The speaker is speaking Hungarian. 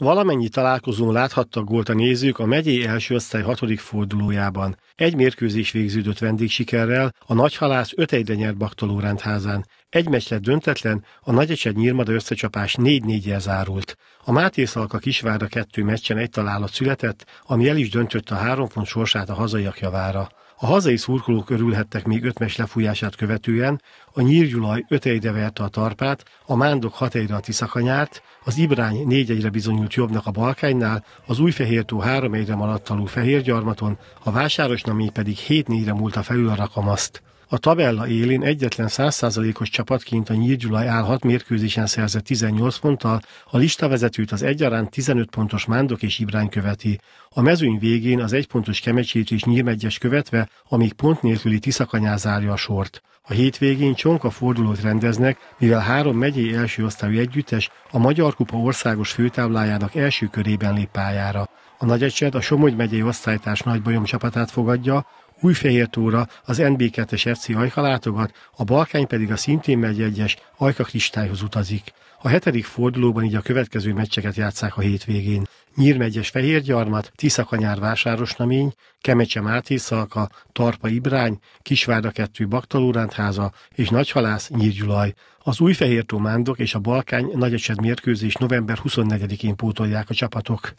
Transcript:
Valamennyi találkozón láthattak gólt a nézők a megyei első osztály hatodik fordulójában. Egy mérkőzés végződött vendégsikerrel, a nagyhalász 5 1 nyert Baktoló rendházán. Egy meccs lett döntetlen, a nagyecsed nyírmada összecsapás 4-4-jel zárult. A Máté Szalka Kisvárda kettő meccsen egy találat született, ami el is döntött a három pont sorsát a hazaiak javára. A hazai szurkolók örülhettek még ötmes lefújását követően, a Nyírgyulaj öt egyre verte a Tarpát, a Mándok hat egyre a Tiszakanyárt, az Ibrány négy egyre bizonyult jobbnak a Balkánynál, az Újfehértó három egyre maradt alul Fehérgyarmaton, a vásárosnami pedig négyre múlt a felül a Rakamaszt. A tabella élén egyetlen 100%-os csapatként a Nyírgyulaj állhat mérkőzésen szerzett 18 ponttal, a listavezetőt az egyaránt 15 pontos Mándok és Ibrány követi. A mezőny végén az egypontos Kemecsét és Nyírmegyes követve, amíg pont nélküli Tiszakanyá zárja a sort. A hétvégén csonka fordulót rendeznek, mivel három megyei első osztályú együttes a Magyar Kupa országos főtáblájának első körében lép pályára. A nagyecsed a Somogy megyei osztálytárs nagybajom csapatát fogadja, Újfehér tóra az NB2-es FC Ajka látogat, a Balkány pedig a szintén megy egyes Ajka Kristályhoz utazik. A hetedik fordulóban így a következő meccseket játszák a hétvégén. nyír megyes fehér Gyarmat, Tiszakanyár Vásárosnamény, Kemecse Máté Szalka, Tarpa Ibrány, Kisvárda 2 Baktalórántháza és Nagyhalász Gyulaj. Az tó Mándok és a Balkány nagyecsed mérkőzés november 24-én pótolják a csapatok.